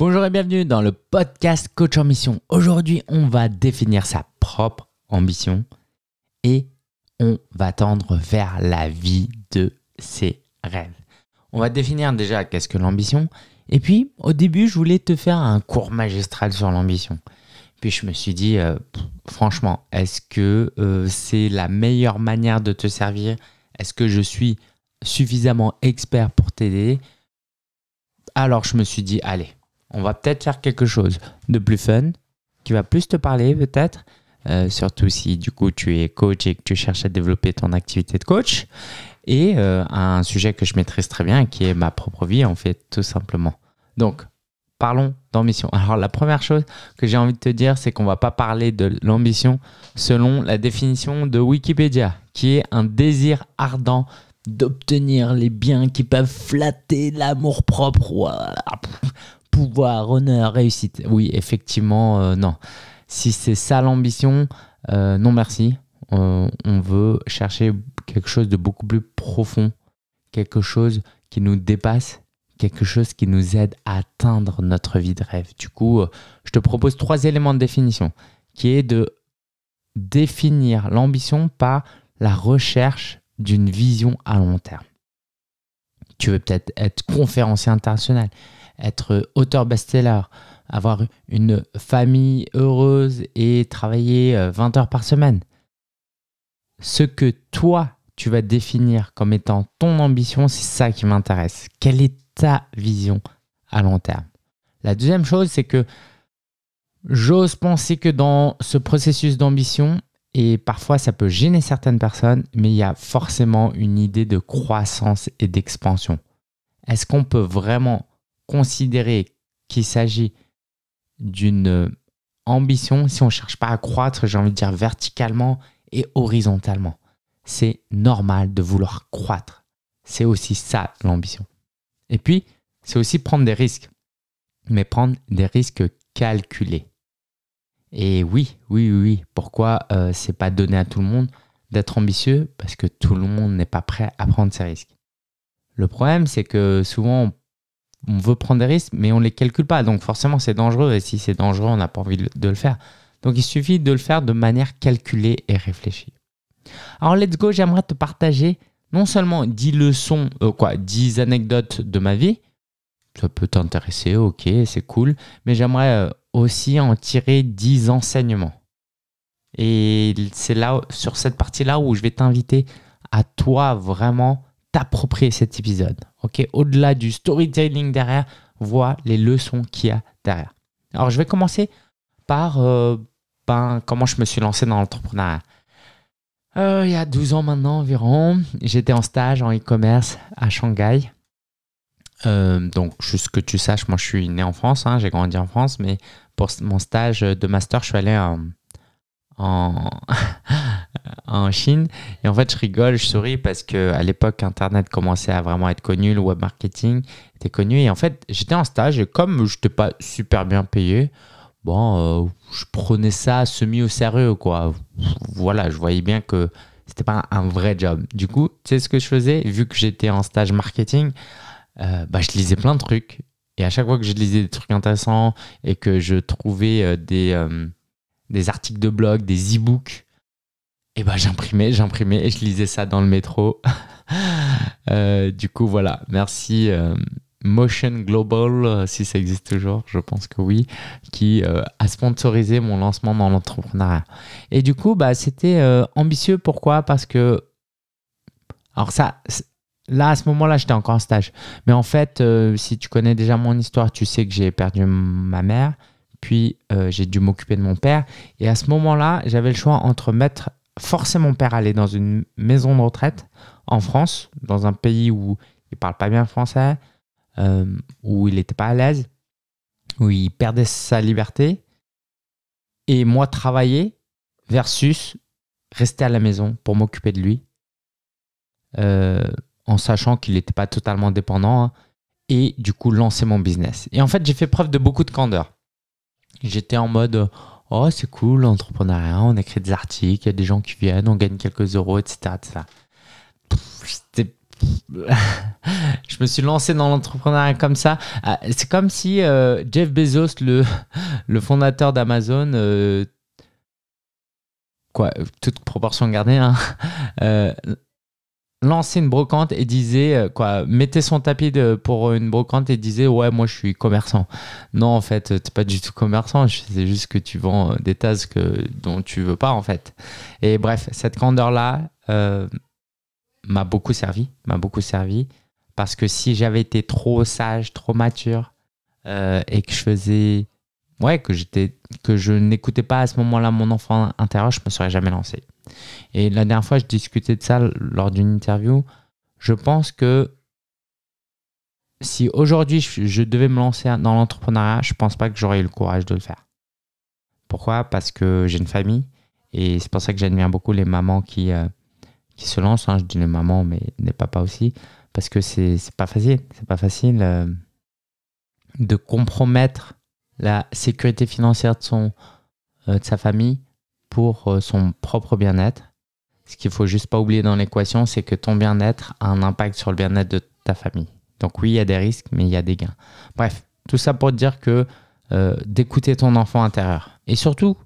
Bonjour et bienvenue dans le podcast Coach en Mission. Aujourd'hui, on va définir sa propre ambition et on va tendre vers la vie de ses rêves. On va définir déjà qu'est-ce que l'ambition. Et puis, au début, je voulais te faire un cours magistral sur l'ambition. Puis je me suis dit, euh, franchement, est-ce que euh, c'est la meilleure manière de te servir Est-ce que je suis suffisamment expert pour t'aider Alors je me suis dit, allez, on va peut-être faire quelque chose de plus fun, qui va plus te parler peut-être, euh, surtout si du coup tu es coach et que tu cherches à développer ton activité de coach, et euh, un sujet que je maîtrise très bien, qui est ma propre vie en fait, tout simplement. Donc, parlons d'ambition. Alors la première chose que j'ai envie de te dire, c'est qu'on va pas parler de l'ambition selon la définition de Wikipédia, qui est un désir ardent d'obtenir les biens qui peuvent flatter l'amour propre pouvoir, honneur, réussite. Oui, effectivement, euh, non. Si c'est ça l'ambition, euh, non merci. Euh, on veut chercher quelque chose de beaucoup plus profond, quelque chose qui nous dépasse, quelque chose qui nous aide à atteindre notre vie de rêve. Du coup, je te propose trois éléments de définition, qui est de définir l'ambition par la recherche d'une vision à long terme. Tu veux peut-être être conférencier international, être auteur best-seller, avoir une famille heureuse et travailler 20 euh, heures par semaine. Ce que toi, tu vas définir comme étant ton ambition, c'est ça qui m'intéresse. Quelle est ta vision à long terme La deuxième chose, c'est que j'ose penser que dans ce processus d'ambition, et parfois ça peut gêner certaines personnes, mais il y a forcément une idée de croissance et d'expansion. Est-ce qu'on peut vraiment considérer qu'il s'agit d'une euh, ambition si on ne cherche pas à croître, j'ai envie de dire verticalement et horizontalement. C'est normal de vouloir croître. C'est aussi ça l'ambition. Et puis, c'est aussi prendre des risques, mais prendre des risques calculés. Et oui, oui, oui, pourquoi ce euh, c'est pas donné à tout le monde d'être ambitieux Parce que tout le monde n'est pas prêt à prendre ces risques. Le problème, c'est que souvent on on veut prendre des risques, mais on ne les calcule pas. Donc forcément, c'est dangereux. Et si c'est dangereux, on n'a pas envie de le faire. Donc il suffit de le faire de manière calculée et réfléchie. Alors let's go, j'aimerais te partager non seulement 10 leçons, euh, quoi, 10 anecdotes de ma vie. Ça peut t'intéresser, ok, c'est cool. Mais j'aimerais euh, aussi en tirer 10 enseignements. Et c'est là, sur cette partie-là, où je vais t'inviter à toi vraiment t'approprier cet épisode ok Au-delà du storytelling derrière, vois les leçons qu'il y a derrière. Alors, je vais commencer par euh, ben, comment je me suis lancé dans l'entrepreneuriat. Euh, il y a 12 ans maintenant environ, j'étais en stage en e-commerce à Shanghai. Euh, donc, juste que tu saches, moi je suis né en France, hein, j'ai grandi en France, mais pour mon stage de master, je suis allé en, en, en Chine. Et en fait, je rigole, je souris parce que à l'époque, Internet commençait à vraiment être connu, le web marketing était connu. Et en fait, j'étais en stage et comme je n'étais pas super bien payé, bon, euh, je prenais ça semi au sérieux, quoi. Voilà, je voyais bien que c'était pas un vrai job. Du coup, tu sais ce que je faisais Vu que j'étais en stage marketing, euh, bah, je lisais plein de trucs. Et à chaque fois que je lisais des trucs intéressants et que je trouvais euh, des des articles de blog, des e-books. Et eh ben j'imprimais, j'imprimais et je lisais ça dans le métro. Euh, du coup, voilà. Merci euh, Motion Global, euh, si ça existe toujours, je pense que oui, qui a sponsorisé mon lancement dans l'entrepreneuriat. Et du coup, bah, c'était ambitieux. Pourquoi Parce que. Alors, ça, Là, à ce moment-là, j'étais encore en stage. Mais en fait, si tu connais déjà mon histoire, tu sais que j'ai perdu ma mère puis euh, j'ai dû m'occuper de mon père. Et à ce moment-là, j'avais le choix entre mettre, forcer mon père à aller dans une maison de retraite en France, dans un pays où il ne parle pas bien français, euh, où il n'était pas à l'aise, où il perdait sa liberté, et moi travailler versus rester à la maison pour m'occuper de lui, euh, en sachant qu'il n'était pas totalement dépendant, hein, et du coup lancer mon business. Et en fait, j'ai fait preuve de beaucoup de candeur j'étais en mode Oh, c'est cool, l'entrepreneuriat, on écrit des articles, il y a des gens qui viennent, on gagne quelques euros, etc. etc. je me suis lancé dans l'entrepreneuriat comme ça. Ah, c'est comme si euh, Jeff Bezos, le, le fondateur d'Amazon, euh, quoi, toute proportion gardée, hein, euh, lancer une brocante et disait euh, quoi, Mettez son tapis pour une brocante et disait ouais moi je suis commerçant. Non en fait t'es pas du tout commerçant, c'est juste que tu vends euh, des tasses dont tu veux pas en fait. Et bref cette candeur là euh, m'a beaucoup servi, m'a beaucoup servi parce que si j'avais été trop sage, trop mature et que je faisais ouais que j'étais que je n'écoutais pas à ce moment-là mon enfant intérieur, je me serais jamais lancé. Et la dernière fois, je discutais de ça lors d'une interview. Je pense que si aujourd'hui je, devais me lancer dans l'entrepreneuriat, je ne pense pas que j'aurais eu le courage de le faire. Pourquoi Parce que j'ai une famille et c'est pour ça que j'admire beaucoup les mamans qui, euh, qui se lancent. Hein. Je dis les mamans, mais les papas aussi, parce que c'est pas facile. C'est pas facile euh, de compromettre la sécurité financière de, son, euh, de sa famille pour euh, son propre bien-être. Ce qu'il faut juste pas oublier dans l'équation, c'est que ton bien-être a un impact sur le bien-être de ta famille. Donc oui, il y a des risques, mais il y a des gains. Bref, tout ça pour te dire que euh, d'écouter ton enfant intérieur. Et surtout,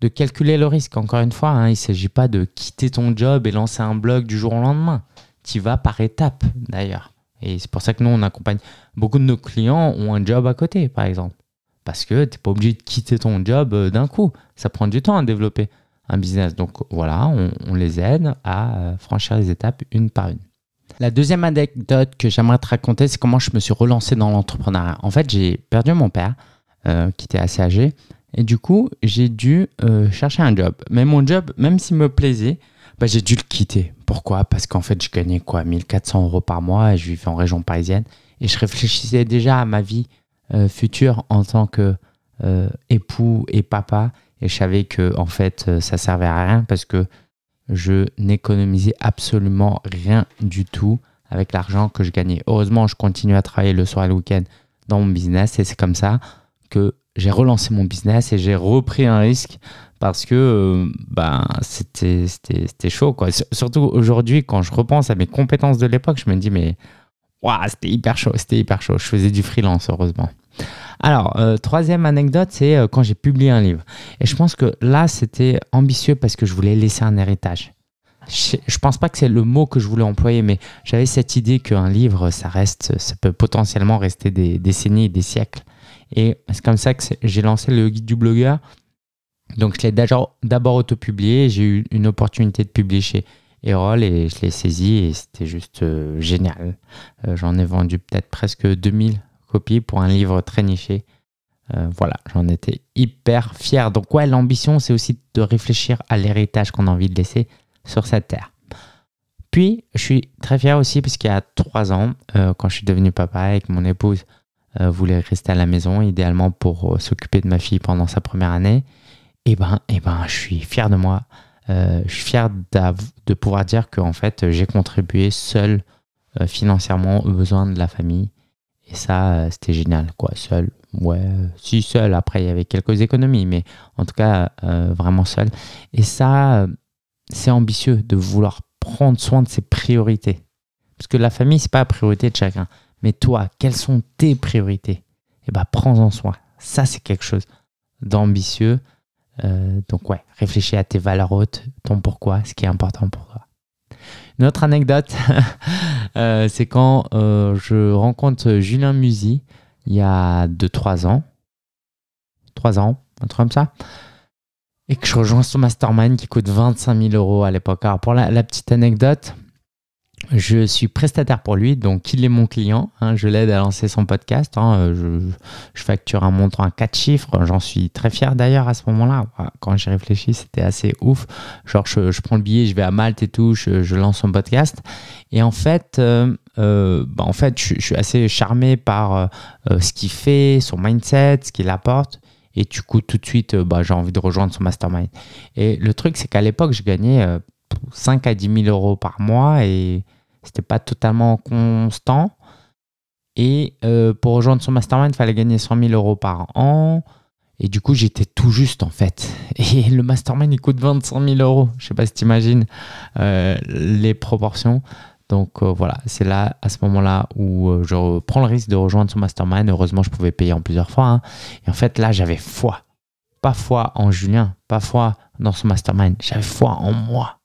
de calculer le risque. Encore une fois, hein, il ne s'agit pas de quitter ton job et lancer un blog du jour au lendemain. Tu vas par étapes, d'ailleurs. Et c'est pour ça que nous, on accompagne. Beaucoup de nos clients ont un job à côté, par exemple parce que tu n'es pas obligé de quitter ton job euh, d'un coup. Ça prend du temps à développer un business. Donc voilà, on, les aide à euh, franchir les étapes une par une. La deuxième anecdote que j'aimerais te raconter, c'est comment je me suis relancé dans l'entrepreneuriat. En fait, j'ai perdu mon père, euh, qui était assez âgé, et du coup, j'ai dû chercher un job. Mais mon job, même s'il me plaisait, bah, j'ai dû le quitter. Pourquoi Parce qu'en fait, je gagnais quoi 1400 euros par mois et je vivais en région parisienne. Et je réfléchissais déjà à ma vie euh, futur en tant que euh, époux et papa. Et je savais que en fait, euh, ça servait à rien parce que je n'économisais absolument rien du tout avec l'argent que je gagnais. Heureusement, je continue à travailler le soir et le week-end dans mon business et c'est comme ça que j'ai relancé mon business et j'ai repris un risque parce que ben, c'était chaud. Quoi. Surtout aujourd'hui, quand je repense à mes compétences de l'époque, je me dis mais c'était hyper chaud, c'était hyper chaud. Je faisais du freelance, heureusement. Alors, euh, troisième anecdote, c'est euh, quand j'ai publié un livre. Et je pense que là, c'était ambitieux parce que je voulais laisser un héritage. Je, pense pas que c'est le mot que je voulais employer, mais j'avais cette idée qu'un livre, ça reste, ça peut potentiellement rester des décennies et des siècles. Et c'est comme ça que j'ai lancé le guide du blogueur. Donc, je l'ai d'abord autopublié. J'ai eu une opportunité de publier chez et je l'ai saisi et c'était juste euh, génial. Euh, j'en ai vendu peut-être presque 2000 copies pour un livre très niché. Euh, voilà, j'en étais hyper fier. Donc ouais, l'ambition, c'est aussi de réfléchir à l'héritage qu'on a envie de laisser sur cette terre. Puis, je suis très fier aussi parce qu'il y a trois ans, quand je suis devenu papa et que mon épouse voulait rester à la maison, idéalement pour s'occuper de ma fille pendant sa première année, eh ben, eh ben, je suis fier de moi euh, je suis fier de pouvoir dire que en fait, j'ai contribué seul euh, financièrement aux besoins de la famille. Et ça, euh, c'était génial. Quoi. Seul, ouais, si seul. Après, il y avait quelques économies, mais en tout cas, vraiment seul. Et ça, c'est ambitieux de vouloir prendre soin de ses priorités. Parce que la famille, c'est pas la priorité de chacun. Mais toi, quelles sont tes priorités Eh bah, prends-en soin. Ça, c'est quelque chose d'ambitieux euh, donc ouais, réfléchis à tes valeurs hautes, ton pourquoi, ce qui est important pour toi. Une autre anecdote, euh, c'est quand euh, je rencontre Julien Musy il y a 2-3 ans, 3 ans, un truc comme ça, et que je rejoins son mastermind qui coûte 25 000 euros à l'époque. Alors pour la petite anecdote, je suis prestataire pour lui, donc il est mon client. Hein. je l'aide à lancer son podcast. Hein. Euh, je, facture un montant à quatre chiffres. J'en suis très fier d'ailleurs à ce moment-là. Quand j'y réfléchis, c'était assez ouf. Genre, je, prends le billet, je vais à Malte et tout, je, lance son podcast. Et en fait, euh, euh, bah, en fait je, suis assez charmé par ce qu'il fait, son mindset, ce qu'il apporte et du coup tout de suite bah, j'ai envie de rejoindre son mastermind et le truc c'est qu'à l'époque je gagnais 5 à 10 000 euros par mois et c'était pas totalement constant. Et euh, pour rejoindre son mastermind, il fallait gagner 100 000 euros par an. Et du coup, j'étais tout juste en fait. Et le mastermind, il coûte 25 000 euros. Je sais pas si tu euh, les proportions. Donc euh, voilà, c'est là, à ce moment-là, où je prends le risque de rejoindre son mastermind. Heureusement, je pouvais payer en plusieurs fois. Hein. Et en fait, là, j'avais foi. Pas foi en Julien, pas foi dans son mastermind. J'avais foi en moi.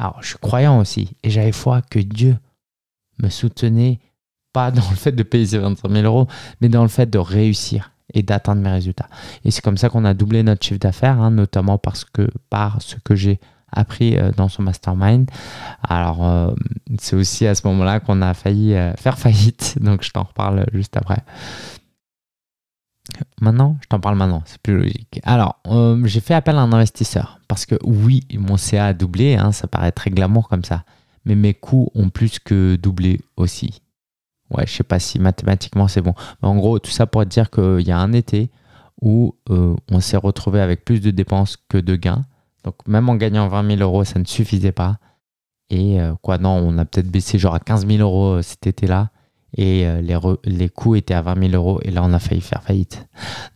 Alors, je suis croyant aussi, et j'avais foi que Dieu me soutenait, pas dans le fait de payer ces 25 000 euros, mais dans le fait de réussir et d'atteindre mes résultats. Et c'est comme ça qu'on a doublé notre chiffre d'affaires, hein, notamment parce que par ce que j'ai appris euh, dans son mastermind. Alors, euh, c'est aussi à ce moment-là qu'on a failli euh, faire faillite, donc je t'en reparle juste après. Maintenant, je t'en parle maintenant, c'est plus logique. Alors, euh, j'ai fait appel à un investisseur parce que oui, mon CA a doublé, hein, ça paraît très glamour comme ça, mais mes coûts ont plus que doublé aussi. Ouais, je sais pas si mathématiquement c'est bon. Mais en gros, tout ça pour dire qu'il y a un été où euh, on s'est retrouvé avec plus de dépenses que de gains. Donc même en gagnant 20 000 euros, ça ne suffisait pas. Et euh, quoi, non, on a peut-être baissé genre à 15 000 euros cet été-là et euh, les, coûts étaient à 20 000 euros et là on a failli faire faillite.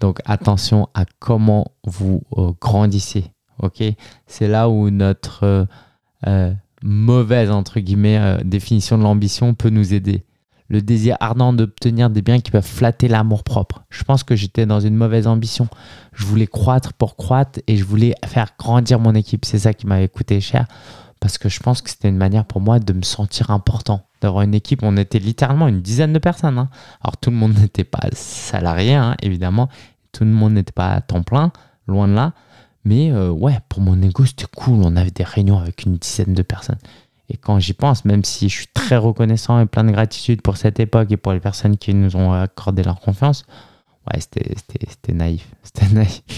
Donc attention à comment vous euh, grandissez. Ok, c'est là où notre euh, mauvaise entre guillemets définition de l'ambition peut nous aider. Le désir ardent d'obtenir des biens qui peuvent flatter l'amour propre. Je pense que j'étais dans une mauvaise ambition. Je voulais croître pour croître et je voulais faire grandir mon équipe. C'est ça qui m'avait coûté cher parce que je pense que c'était une manière pour moi de me sentir important d'avoir une équipe. On était littéralement une dizaine de personnes. Hein. Alors tout le monde n'était pas salarié, hein, évidemment. Tout le monde n'était pas à temps plein, loin de là. Mais euh, ouais, pour mon ego, c'était cool. On avait des réunions avec une dizaine de personnes. Et quand j'y pense, même si je suis très reconnaissant et plein de gratitude pour cette époque et pour les personnes qui nous ont accordé leur confiance, ouais, c'était naïf. C'était naïf.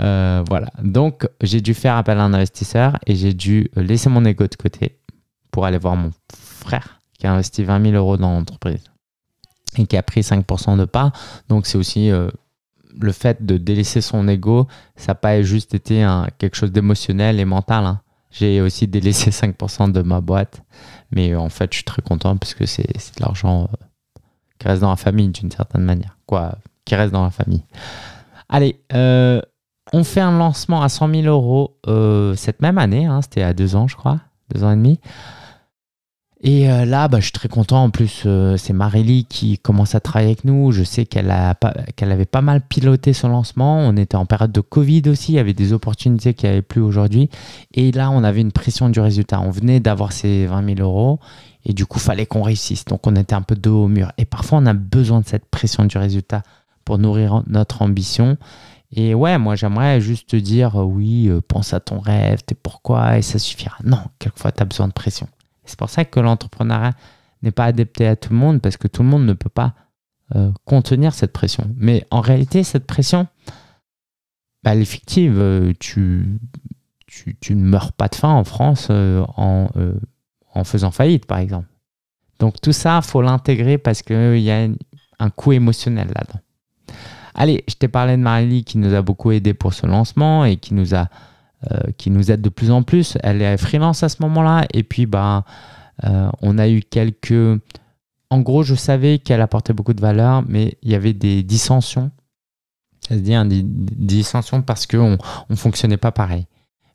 Euh, voilà. Donc, j'ai dû faire appel à un investisseur et j'ai dû laisser mon ego de côté pour aller voir mon frère qui a investi 20 000 euros dans l'entreprise et qui a pris 5% de pas Donc c'est aussi euh, le fait de délaisser son ego, ça n'a pas juste été quelque chose d'émotionnel et mental. Hein. J'ai aussi délaissé 5% de ma boîte, mais euh, en fait je suis très content parce que c'est de l'argent euh, qui reste dans la famille d'une certaine manière. Quoi, qui reste dans la famille. Allez, on fait un lancement à 100 000 euros cette même année, hein. c'était à deux ans je crois, deux ans et demi. Et euh, là, bah, je suis très content. En plus, euh, c'est Marélie qui commence à travailler avec nous. Je sais qu'elle qu'elle avait pas mal piloté son lancement. On était en période de Covid aussi. Il y avait des opportunités qu'il n'y avait plus aujourd'hui. Et là, on avait une pression du résultat. On venait d'avoir ces 20 000 euros. Et du coup, fallait qu'on réussisse. Donc, on était un peu dos au mur. Et parfois, on a besoin de cette pression du résultat pour nourrir notre ambition. Et ouais, moi j'aimerais juste te dire euh, oui, pense à ton rêve, t'es pourquoi, et ça suffira. Non, quelquefois t'as besoin de pression. C'est pour ça que l'entrepreneuriat n'est pas adapté à tout le monde parce que tout le monde ne peut pas euh, contenir cette pression. Mais en réalité, cette pression, bah, elle est fictive. Euh, tu, tu, tu, ne meurs pas de faim en France euh, en, faisant faillite, par exemple. Donc tout ça, il faut l'intégrer parce qu'il y a un coût émotionnel là-dedans. Allez, je t'ai parlé de Marie qui nous a beaucoup aidé pour ce lancement et qui nous a euh, qui nous aide de plus en plus. Elle est freelance à ce moment-là. Et puis, bah, euh, on a eu quelques. En gros, je savais qu'elle apportait beaucoup de valeur, mais il y avait des dissensions. Ça se dit, hein, des dissensions parce qu'on ne fonctionnait pas pareil.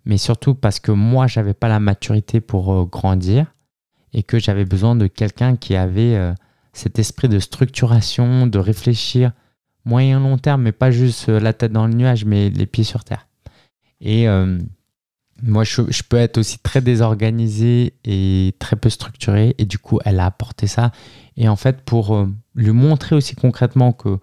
Mais surtout parce que moi, je n'avais pas la maturité pour euh, grandir et que j'avais besoin de quelqu'un qui avait cet esprit de structuration, de réfléchir moyen long terme, mais pas juste la tête dans le nuage, mais les pieds sur terre. Et euh, moi, je, peux être aussi très désorganisé et très peu structuré. Et du coup, elle a apporté ça. Et en fait, pour euh, lui montrer aussi concrètement que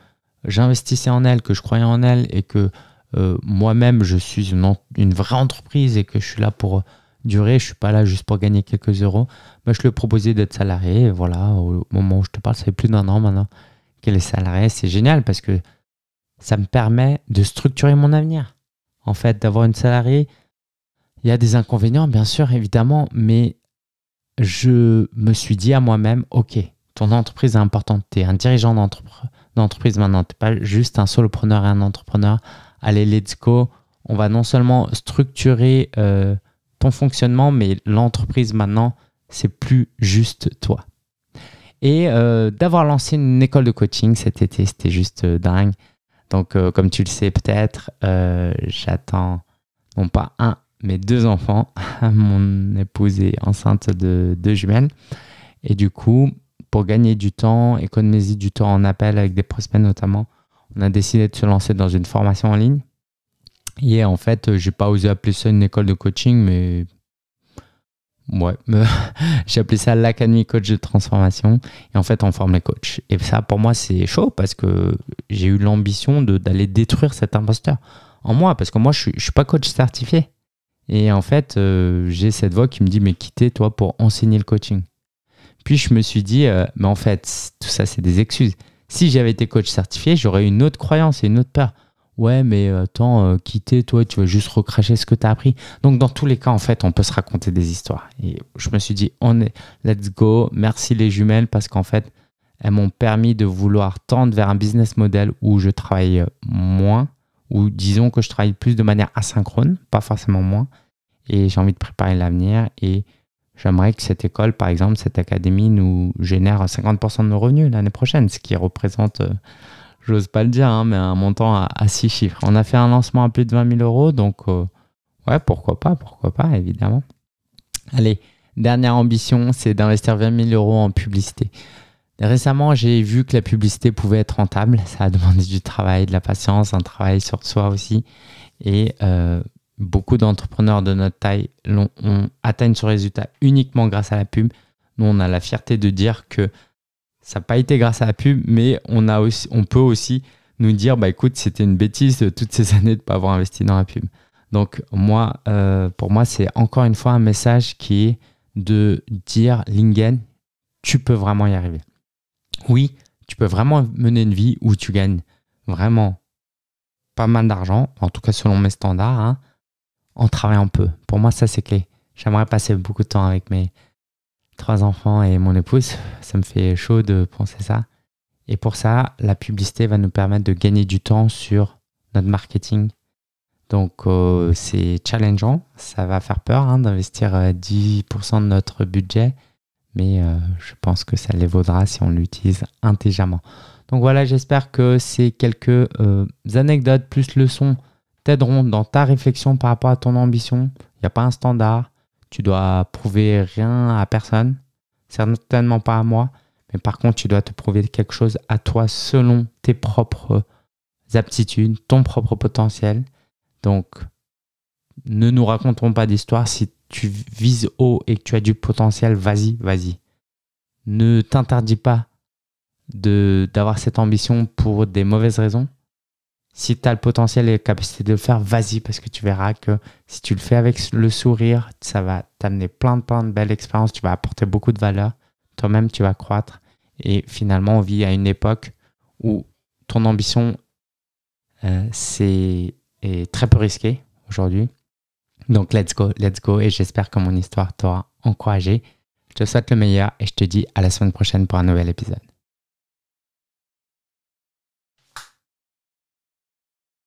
j'investissais en elle, que je croyais en elle et que euh, moi-même, je suis une, vraie entreprise et que je suis là pour durer, je suis pas là juste pour gagner quelques euros, moi bah, je lui ai proposé d'être salarié. Et voilà, au moment où je te parle, ça fait plus d'un an maintenant qu'elle est salariée. C'est génial parce que ça me permet de structurer mon avenir en fait, d'avoir une salariée. Il y a des inconvénients, bien sûr, évidemment, mais je me suis dit à moi-même, OK, ton entreprise est importante, tu es un dirigeant d'entreprise maintenant, tu n'es pas juste un solopreneur et un entrepreneur. Allez, let's go. On va non seulement structurer euh, ton fonctionnement, mais l'entreprise maintenant, c'est plus juste toi. Et euh, d'avoir lancé une école de coaching cet été, c'était juste euh, dingue. Donc, euh, comme tu le sais peut-être, euh, j'attends non pas un, mais deux enfants. Mon épouse est enceinte de deux jumelles. Et du coup, pour gagner du temps, économiser du temps en appel avec des prospects notamment, on a décidé de se lancer dans une formation en ligne. Et en fait, j'ai pas osé appeler ça une école de coaching, mais ouais, j'ai appelé ça l'Académie Coach de Transformation. Et en fait, on forme les coachs. Et ça, pour moi, c'est chaud parce que j'ai eu l'ambition d'aller détruire cet imposteur en moi. Parce que moi, je ne suis pas coach certifié. Et en fait, euh, j'ai cette voix qui me dit Mais quittez toi pour enseigner le coaching. Puis je me suis dit euh, Mais en fait, tout ça, c'est des excuses. Si j'avais été coach certifié, j'aurais une autre croyance et une autre peur. Ouais, mais euh, attends, euh, quitter, toi, tu vas juste recracher ce que tu as appris. Donc, dans tous les cas, en fait, on peut se raconter des histoires. Et je me suis dit, on est, let's go, merci les jumelles, parce qu'en fait, elles m'ont permis de vouloir tendre vers un business model où je travaille euh, moins, ou disons que je travaille plus de manière asynchrone, pas forcément moins. Et j'ai envie de préparer l'avenir. Et j'aimerais que cette école, par exemple, cette académie, nous génère 50% de nos revenus l'année prochaine, ce qui représente j'ose pas le dire, hein, mais un montant à, six chiffres. On a fait un lancement à plus de 20 000 euros, donc euh, ouais, pourquoi pas, pourquoi pas, évidemment. Allez, dernière ambition, c'est d'investir 20 000 euros en publicité. Récemment, j'ai vu que la publicité pouvait être rentable. Ça a demandé du travail, de la patience, un travail sur soi aussi. Et euh, beaucoup d'entrepreneurs de notre taille atteignent ce résultat uniquement grâce à la pub. Nous, on a la fierté de dire que ça n'a pas été grâce à la pub, mais on, a aussi, on peut aussi nous dire, bah écoute, c'était une bêtise de toutes ces années de ne pas avoir investi dans la pub. Donc moi, euh, pour moi, c'est encore une fois un message qui est de dire, Lingen, tu peux vraiment y arriver. Oui, tu peux vraiment mener une vie où tu gagnes vraiment pas mal d'argent, en tout cas selon mes standards, hein, en travaillant peu. Pour moi, ça c'est clé. J'aimerais passer beaucoup de temps avec mes, trois enfants et mon épouse. Ça me fait chaud de penser ça. Et pour ça, la publicité va nous permettre de gagner du temps sur notre marketing. Donc euh, c'est challengeant, ça va faire peur hein, d'investir 10% euh, de notre budget, mais euh, je pense que ça les vaudra si on l'utilise intelligemment. Donc voilà, j'espère que ces quelques anecdotes plus leçons t'aideront dans ta réflexion par rapport à ton ambition. Il n'y a pas un standard, tu dois prouver rien à personne, certainement pas à moi, mais par contre, tu dois te prouver quelque chose à toi selon tes propres aptitudes, ton propre potentiel. Donc, ne nous racontons pas d'histoire. Si tu vises haut et que tu as du potentiel, vas-y, vas-y. Ne t'interdis pas d'avoir cette ambition pour des mauvaises raisons si tu as le potentiel et la capacité de le faire, vas-y, parce que tu verras que si tu le fais avec le sourire, ça va t'amener plein, de, plein de belles expériences, tu vas apporter beaucoup de valeur, toi-même, tu vas croître. Et finalement, on vit à une époque où ton ambition euh, c'est est très peu risquée aujourd'hui. Donc, let's go, let's go. Et j'espère que mon histoire t'aura encouragé. Je te souhaite le meilleur et je te dis à la semaine prochaine pour un nouvel épisode.